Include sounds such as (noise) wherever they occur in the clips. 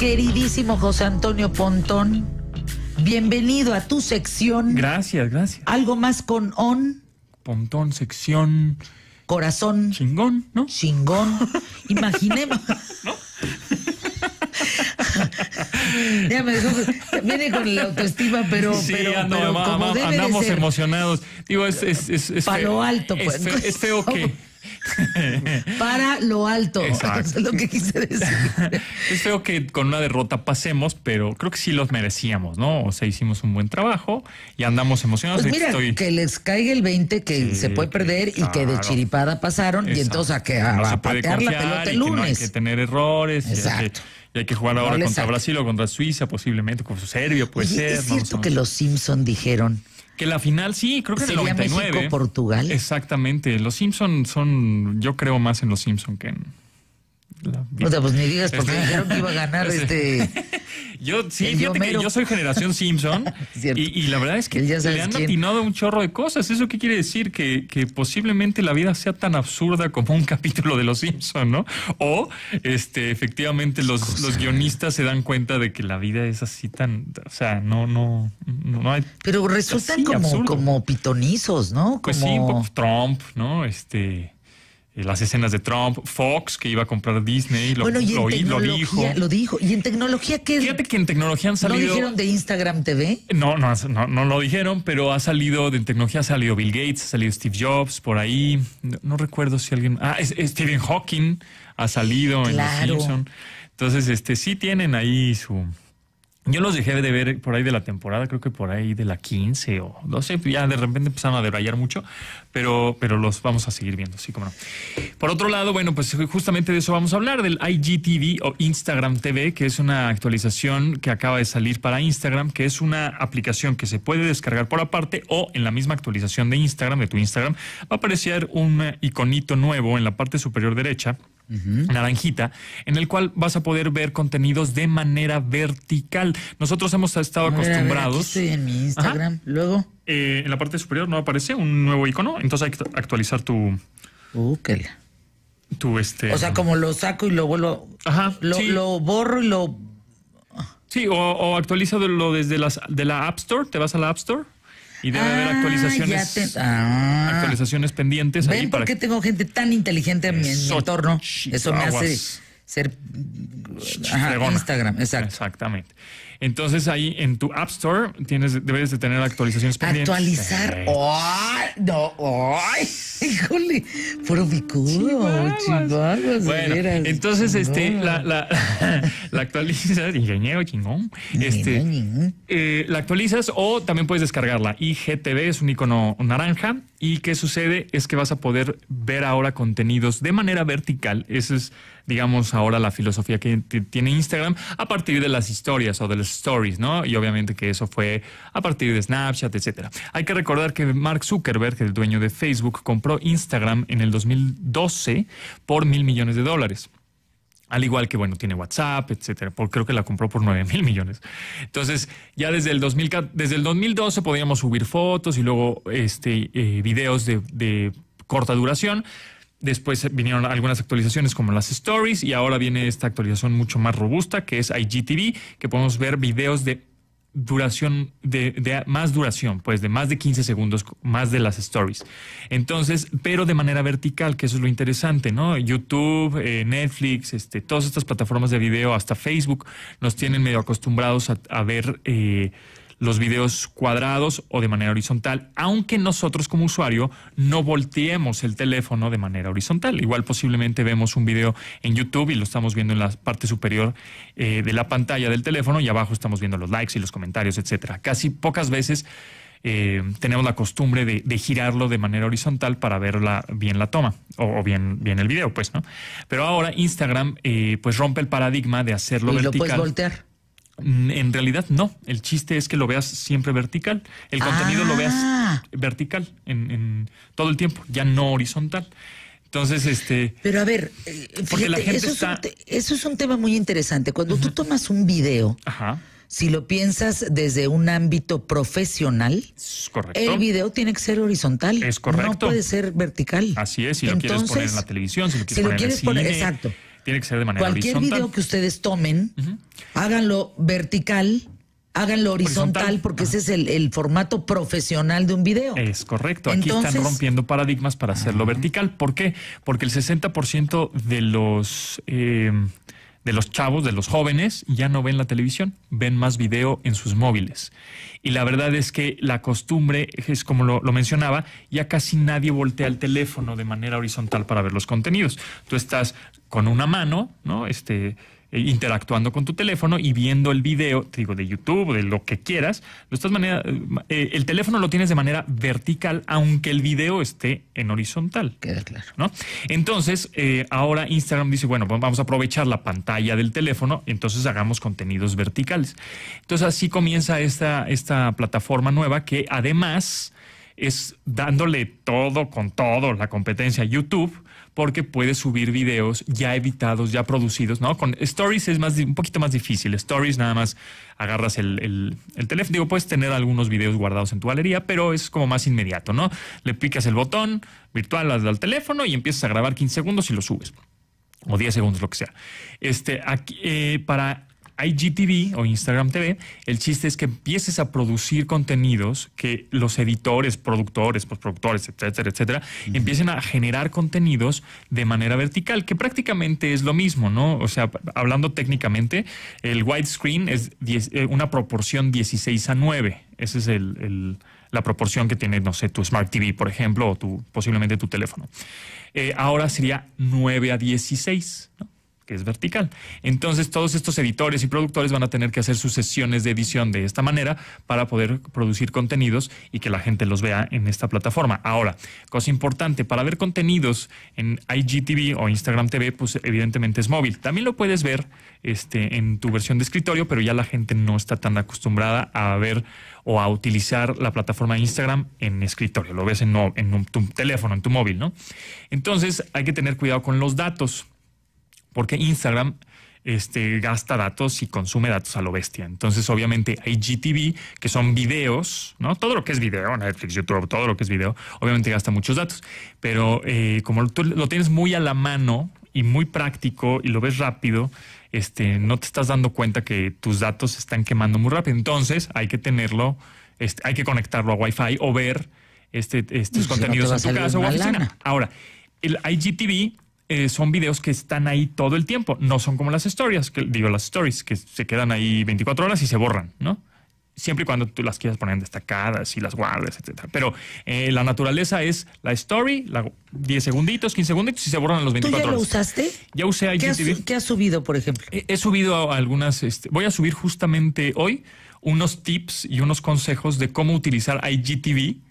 queridísimo José Antonio Pontón. Bienvenido a tu sección. Gracias, gracias. Algo más con on. Pontón, sección. Corazón. Chingón, ¿no? Chingón. (laughs) Imaginemos. ¿No? (laughs) ya me dejó, con la autoestima, pero, andamos emocionados. Digo, es, lo alto, pues. Es es feo pues, que (laughs) Para lo alto. Eso es lo que quise decir. (laughs) es feo que con una derrota pasemos, pero creo que sí los merecíamos, ¿no? O sea, hicimos un buen trabajo y andamos emocionados. Pues mira, que les caiga el 20 que se puede perder y que de chiripada pasaron y entonces a que a, la pelota el lunes. hay que tener errores. Y hay que jugar ahora contra Brasil o contra Suiza, posiblemente, con Serbia, puede ser. Es cierto que los Simpson dijeron que la final, sí, creo que en el 99. México, Portugal. Exactamente. Los Simpson son, yo creo más en los Simpson que en, o sea, pues ni digas porque este, dijeron que iba a ganar (laughs) este, este. Yo sí, yo soy generación Simpson (laughs) y, la verdad es que, le han atinado un chorro de cosas. ¿Eso qué quiere decir? Que, posiblemente la vida sea tan absurda como un (laughs) capítulo de Los Simpson, ¿no? O este, efectivamente los, guionistas se dan cuenta de que la vida es así tan, o sea, no, no, no hay. Pero resultan como, pitonizos, ¿no? Como... Pues sí, Trump, ¿no? Este. Eh, las escenas de Trump, Fox, que iba a comprar Disney, lo, lo, dijo. Lo dijo. ¿Y en tecnología qué? Fíjate que en tecnología han salido... ¿No dijeron de Instagram TV? No, no, no, lo dijeron, pero ha salido, de tecnología ha salido Bill Gates, ha salido Steve Jobs, por ahí, no, recuerdo si alguien... Ah, Stephen Hawking ha salido en los Simpson. Entonces, este, sí tienen ahí su... Yo los dejé de ver por ahí de la temporada, creo que por ahí de la 15 o 12, ya de repente empezaron a debrayar mucho, pero, pero los vamos a seguir viendo, sí, como no. Por otro lado, bueno, pues justamente de eso vamos a hablar, del IGTV o Instagram TV, que es una actualización que acaba de salir para Instagram, que es una aplicación que se puede descargar por aparte o en la misma actualización de Instagram, de tu Instagram, va a aparecer un iconito nuevo en la parte superior derecha naranjita, en el cual vas a poder ver contenidos de manera vertical. Nosotros hemos estado acostumbrados. en mi Instagram. Luego. Eh, en la parte superior no aparece un nuevo icono, entonces hay que actualizar tu... Uh, tu este... O sea, como lo saco y lo Ajá, lo, borro y lo... Sí, o, actualiza lo desde de la App Store, te vas a la App Store y debe haber ah, ah. actualizaciones, pendientes. ¿Ven ahí por qué tengo gente tan inteligente en mi, entorno? Eso me hace ser... Ajá, Instagram, exacto. Exactamente. Entonces ahí en tu App Store tienes, debes de tener actualizaciones pendientes. Actualizar. ¡ay no, ay (laughs) híjole, pero Bueno, entonces este, la, la, (laughs) la actualizas, ingeniero chingón. Este, eh, la actualizas o también puedes descargarla. IGTV es un icono naranja y qué sucede es que vas a poder ver ahora contenidos de manera vertical. Esa es, digamos, ahora la filosofía que tiene Instagram a partir de las historias o de las stories, ¿no? Y obviamente que eso fue a partir de Snapchat, etcétera. Hay que recordar que Mark Zuckerberg, el dueño de Facebook, compró Instagram en el 2012 por mil millones de dólares. Al igual que, bueno, tiene WhatsApp, etcétera, porque creo que la compró por nueve mil millones. Entonces, ya desde el, desde el 2012 podíamos subir fotos y luego este, eh, videos de corta duración. Después vinieron algunas actualizaciones como las stories y ahora viene esta actualización mucho más robusta que es IGTV, que podemos ver videos de duración, de, más duración, pues de más de 15 segundos, más de las stories. Entonces, pero de manera vertical, que eso es lo interesante, ¿no? YouTube, eh, Netflix, este, todas estas plataformas de video, hasta Facebook, nos tienen medio acostumbrados a, ver... Eh, los videos cuadrados o de manera horizontal, aunque nosotros como usuario no volteemos el teléfono de manera horizontal. Igual posiblemente vemos un video en YouTube y lo estamos viendo en la parte superior eh, de la pantalla del teléfono y abajo estamos viendo los likes y los comentarios, etcétera. Casi pocas veces eh, tenemos la costumbre de, girarlo de manera horizontal para ver bien la toma o, bien, bien el video, pues, ¿no? Pero ahora Instagram eh, pues rompe el paradigma de hacerlo y Lo puedes voltear. Mm, en realidad no, el chiste es que lo veas siempre vertical, el ah. contenido lo veas vertical en, todo el tiempo, ya no horizontal. Entonces, este. Pero a ver, eh, la gente eso, es un tema muy interesante. Cuando tú tomas un video, si lo piensas desde un ámbito profesional, el video tiene que ser horizontal. Es correcto. No puede ser vertical. Así es, si lo quieres poner en la televisión, si lo quieres poner en el cine, Exacto tiene que ser de manera Cualquier video que ustedes tomen, háganlo vertical, háganlo horizontal, porque ese es el, formato profesional de un video. Es correcto. Aquí están rompiendo paradigmas para hacerlo vertical. ¿Por qué? Porque el 60% de los... Eh, de los chavos, de los jóvenes, ya no ven la televisión, ven más video en sus móviles. Y la verdad es que la costumbre, es como lo, mencionaba, ya casi nadie voltea el teléfono de manera horizontal para ver los contenidos. Tú estás con una mano, ¿no? Este, eh, interactuando con tu teléfono y viendo el video, te digo, de YouTube, de lo que quieras. De esta manera, eh, eh, el teléfono lo tienes de manera vertical, aunque el video esté en horizontal. Queda claro. ¿no? Entonces, ahora Instagram dice, bueno, vamos a aprovechar la pantalla del teléfono, entonces hagamos contenidos verticales. Entonces, así comienza esta, esta plataforma nueva que además es dándole todo con todo la competencia a YouTube porque puedes subir videos ya editados, ya producidos, ¿no? Con Stories es más, un poquito más difícil. Stories nada más agarras el, teléfono. Digo, puedes tener algunos videos guardados en tu galería, pero es como más inmediato, ¿no? Le picas el botón virtual al, teléfono y empiezas a grabar 15 segundos y lo subes. O 10 segundos, lo que sea. Este, aquí, eh, para IGTV o Instagram TV, el chiste es que empieces a producir contenidos que los editores, productores, postproductores, etcétera, etcétera, empiecen a generar contenidos de manera vertical, que prácticamente es lo mismo, ¿no? O sea, hablando técnicamente, el widescreen es eh, una proporción 16 a 9. Esa es la proporción que tiene, no sé, tu Smart TV, por ejemplo, o tu, posiblemente tu teléfono. Eh, ahora sería 9 a 16, ¿no? es vertical. Entonces todos estos editores y productores van a tener que hacer sus sesiones de edición de esta manera para poder producir contenidos y que la gente los vea en esta plataforma. Ahora, cosa importante, para ver contenidos en IGTV o Instagram TV, pues evidentemente es móvil. También lo puedes ver este, en tu versión de escritorio, pero ya la gente no está tan acostumbrada a ver o a utilizar la plataforma Instagram en escritorio. Lo ves en, tu teléfono, en tu móvil, ¿no? Entonces hay que tener cuidado con los datos porque Instagram este, gasta datos y consume datos a lo bestia. Entonces, obviamente, hay que son videos, ¿no? Todo lo que es video, Netflix, YouTube, todo lo que es video, obviamente gasta muchos datos. Pero eh, como tú lo tienes muy a la mano y muy práctico y lo ves rápido, este, no te estás dando cuenta que tus datos se están quemando muy rápido. Entonces, hay que tenerlo, este, hay que conectarlo a Wi-Fi o ver este, estos contenidos en tu casa o oficina. Ahora, el IGTV eh, son videos que están ahí todo el tiempo. No son como las stories, que, digo las stories, que se quedan ahí 24 horas y se borran, ¿no? Siempre y cuando tú las quieras poner destacadas y las guardes, etc. Pero eh, la naturaleza es la story, la 10 segunditos, 15 segunditos y se borran los 24 horas. ¿Tú ya lo usaste? Ya usé IGTV. ¿Qué has subido, por ejemplo? He, subido algunas, este, voy a subir justamente hoy unos tips y unos consejos de cómo utilizar IGTV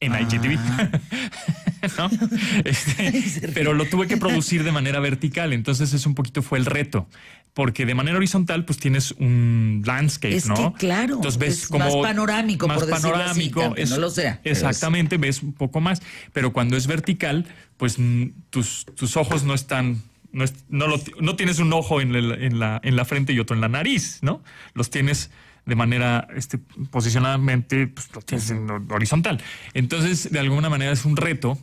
en ah. IGTV. (laughs) Este, (laughs) pero lo tuve que producir de manera vertical, entonces es un poquito fue el reto, porque de manera horizontal pues tienes un landscape, ¿no? claro, entonces ves como más panorámico, más por panorámico, así, no lo sea. Exactamente, ves un poco más, pero cuando es vertical, pues mm, tus, tus ojos no están no, tienes un ojo la, en la frente y otro en la nariz, ¿no? Los tienes de manera este, posicionadamente, pues lo horizontal. Entonces, de alguna manera es un reto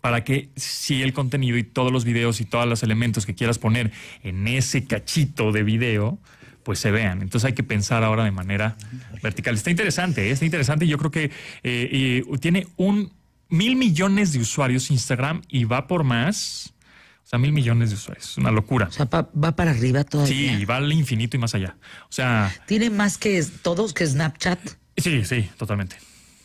para que si el contenido y todos los videos y todos los elementos que quieras poner en ese cachito de video, pues se vean. Entonces hay que pensar ahora de manera vertical. Está interesante, ¿eh? está interesante yo creo que eh, tiene un mil millones de usuarios Instagram y va por más. O sea, mil millones de usuarios. una locura. O sea, va para arriba todavía. Sí, va al infinito y más allá. O sea. ¿Tiene más que todos que Snapchat? Sí, sí, totalmente.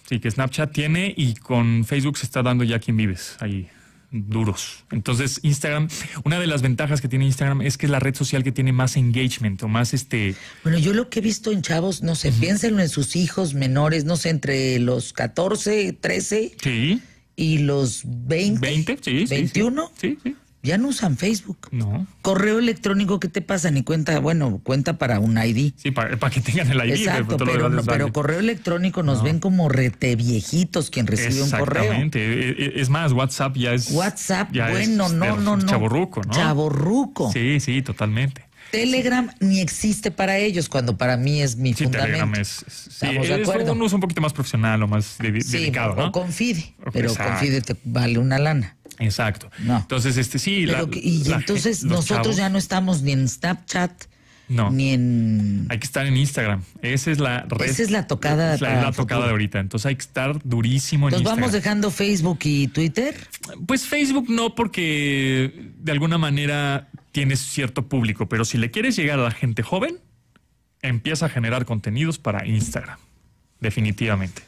Sí, que Snapchat tiene y con Facebook se está dando ya quien vives ahí duros. Entonces, Instagram, una de las ventajas que tiene Instagram es que es la red social que tiene más engagement o más este. Bueno, yo lo que he visto en chavos, no sé, piénsenlo en sus hijos menores, no sé, entre los 14, 13. Sí. Y los 20. 20, sí. 21. sí. sí ya no usan Facebook. No. Correo electrónico, ¿qué te pasa? Ni cuenta, bueno, cuenta para un ID. Sí, para, que tengan el ID. Exacto, pues, pero, no, pero, correo electrónico nos ven como rete viejitos quien recibe un correo. Exactamente. E, e, es más, WhatsApp ya es... WhatsApp, bueno, no, no, no. Chaborruco, ¿no? Chaborruco. Sí, sí, totalmente. Telegram ni existe para ellos cuando para mí es mi fundamento. Telegram es, un uso un poquito más profesional o más dedicado, ¿no? O confide, pero confide te vale una lana. Exacto. Entonces, este sí. y entonces nosotros ya no estamos ni en Snapchat. No. Ni en. Hay que estar en Instagram. Esa es la red, es la tocada. la, tocada de ahorita. Entonces hay que estar durísimo en ¿Nos vamos dejando Facebook y Twitter? Pues Facebook no, porque de alguna manera tienes cierto público. Pero si le quieres llegar a la gente joven, empieza a generar contenidos para Instagram. Definitivamente.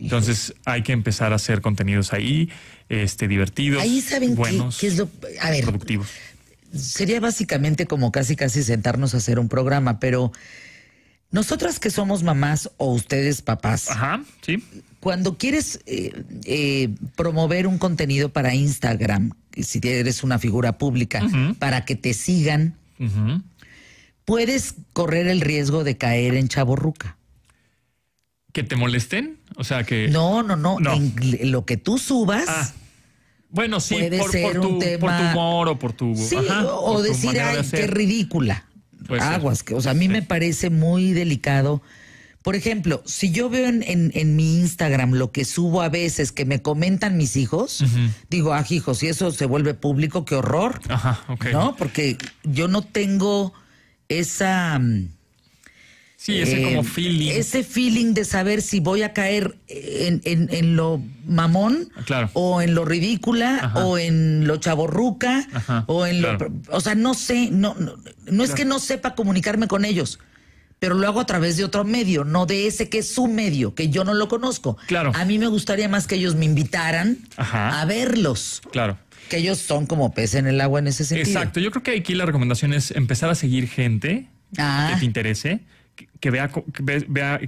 Entonces hay que empezar a hacer contenidos ahí, este, divertidos, ahí saben buenos, es lo, a productivos. Sería básicamente como casi casi sentarnos a hacer un programa, pero nosotras que somos mamás o ustedes papás, cuando quieres eh, eh, promover un contenido para Instagram, si eres una figura pública, para que te sigan, puedes correr el riesgo de caer en chaborruca. ¿Que te molesten? O sea, que... No, no, no. lo que tú subas... Ah. Bueno, sí, puede por, ser por, tu, un tema... por, tu, humor o por tu... Sí, o, decir, ay, qué ridícula. Aguas, que, o sea, a mí me parece muy delicado. Por ejemplo, si yo veo en, mi Instagram lo que subo a veces que me comentan mis hijos, digo, ah, hijos, si eso se vuelve público, qué horror. Ajá, ok. No, porque yo no tengo esa... Mm, Sí, ese como eh, feeling. Ese feeling de saber si voy a caer en, lo mamón, o en lo ridícula, o en lo chaborruca, o en lo. O sea, no sé, no, no, es que no sepa comunicarme con ellos pero lo hago a través de otro medio, no de ese que es su medio, que yo no lo conozco. Claro. A mí me gustaría más que ellos me invitaran a verlos. Claro. Que ellos son como pez en el agua en ese sentido. Exacto. Yo creo que aquí la recomendación es empezar a seguir gente que te ah. interese que, vea,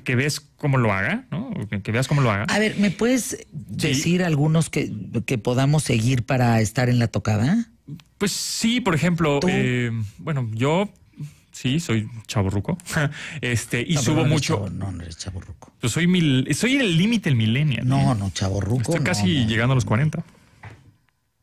que, ves cómo lo haga, ¿no? Que, veas cómo lo haga. A ver, ¿me puedes decir algunos que, que podamos seguir para estar en la tocada? Pues sí, por ejemplo, eh, bueno, yo sí, soy chaburruco. (laughs) este, y subo mucho. no, no eres chaburruco. Yo soy mil, soy el límite, el millennial. No, no, chaburruco. Estoy casi llegando a los 40.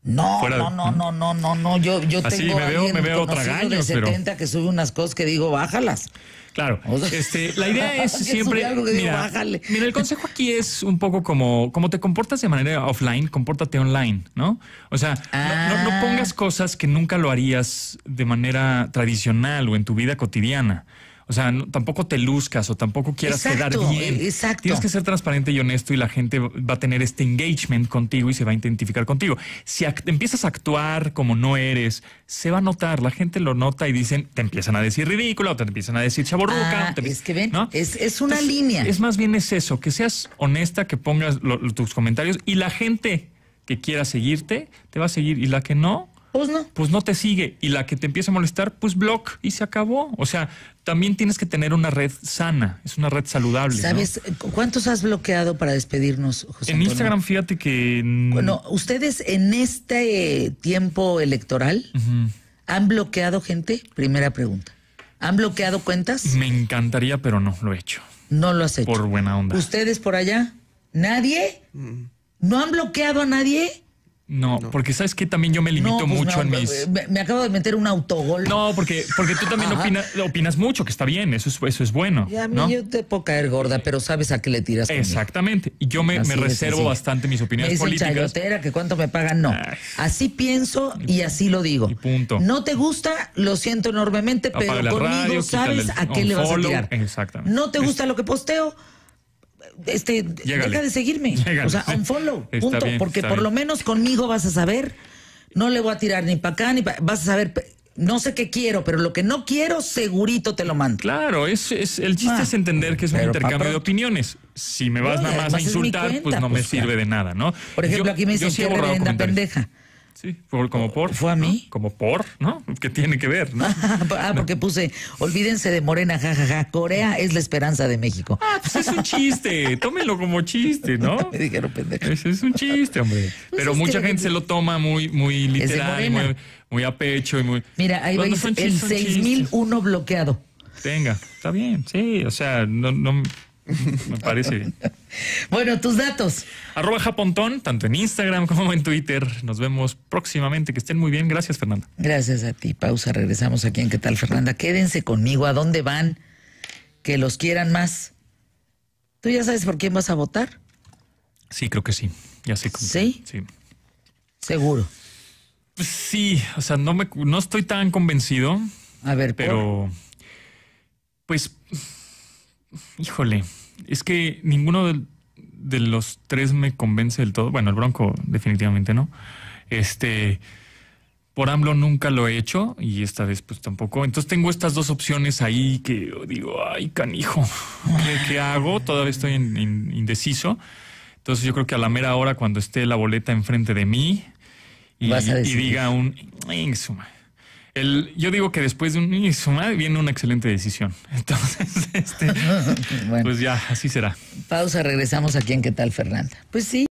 No, no, no, no, no, no, no, yo, yo tengo me veo, me veo de 70 que sube unas cosas que digo, bájalas. Claro. este, la idea (laughs) es siempre. mira, el consejo aquí es un poco como, como te comportas de manera offline, compórtate online, ¿no? O sea, no ah. pongas cosas que nunca lo harías de manera tradicional o en tu vida cotidiana. O sea, tampoco te luzcas o tampoco quieras quedar bien. Eh, exacto. Tienes que ser transparente y honesto y la gente va a tener este engagement contigo y se va a identificar contigo. Si empiezas a actuar como no eres, se va a notar. La gente lo nota y dicen, te empiezan a decir ridículo, te empiezan a decir chaborruca. Ah, es que es, una línea. Es más bien es eso, que seas honesta, que pongas tus comentarios y la gente que quiera seguirte, te va a seguir y la que no, pues no. Pues no te sigue. Y la que te empieza a molestar, pues block y se acabó. O sea, también tienes que tener una red sana, es una red saludable. ¿Sabes cuántos has bloqueado para despedirnos, José? En Instagram, fíjate que. Bueno, ustedes en este tiempo electoral han bloqueado gente, primera pregunta. ¿Han bloqueado cuentas? Me encantaría, pero no lo he hecho. No lo has hecho. Por buena onda. ¿Ustedes por allá? ¿Nadie? Mm. ¿No han bloqueado a nadie? No, porque sabes que también yo me limito pues mucho en mis. Me, acabo de meter un autogol. No, porque, porque tú también opinas mucho, que está bien, eso es, eso es bueno. Ya a mí yo te puedo caer gorda, pero sabes a qué le tiras. Exactamente. Y yo me, me reservo bastante mis opiniones me políticas. que cuánto me pagan, no. Así pienso y, así lo digo. punto. No te gusta, lo siento enormemente, pero conmigo sabes a qué le vas a tirar. Exactamente. No te gusta lo que posteo este, deja de seguirme. O sea, un follow, (laughs) punto. porque por lo menos conmigo vas a saber, no le voy a tirar ni para acá, ni vas a saber, no sé qué quiero, pero lo que no quiero, segurito te lo mando. Claro, es, es el chiste ah. es entender que es un intercambio de opiniones. Si me vas nada más a insultar, pues no me pues sirve de nada, ¿no? Por ejemplo, aquí me dicen que pendeja. Sí, por, como por. ¿Fue a mí? Como por, ¿no? ¿Qué tiene que ver, ¿no? (laughs) ah, porque puse, olvídense de Morena, jajaja, Corea es la esperanza de México. Ah, pues es un chiste, tómenlo como chiste, ¿no? (laughs) me dijeron pendejo. Es, es un chiste, hombre. Pues Pero mucha gente se lo toma muy, muy literal, muy, a pecho y muy... Mira, ahí veis el 6001 bloqueado. Venga, está bien, sí, o sea, no... no me parece bien. (laughs) bueno, tus datos. Arroba Japontón, tanto en Instagram como en Twitter. Nos vemos próximamente. Que estén muy bien. Gracias, Fernanda. Gracias a ti. Pausa. Regresamos aquí en ¿Qué tal, Fernanda? Quédense conmigo. ¿A dónde van? Que los quieran más. ¿Tú ya sabes por quién vas a votar? Sí, creo que sí. Ya sé. ¿Sí? Sí. Seguro. sí, o sea, no, me, no estoy tan convencido. A ver, pero... Pues... Híjole es que ninguno de, los tres me convence del todo. Bueno, el Bronco definitivamente no. Este, por AMLO nunca lo he hecho y esta vez pues tampoco. Entonces tengo estas dos opciones ahí que digo, ay canijo, ¿qué, hago? Todavía estoy indeciso. Entonces yo creo que a la mera hora cuando esté la boleta enfrente de mí y, diga un yo digo que después de un niño y su madre viene una excelente decisión. (laughs) Entonces, este, (laughs) pues ya, así será. Pausa, regresamos aquí en ¿Qué tal, Fernanda? Pues sí.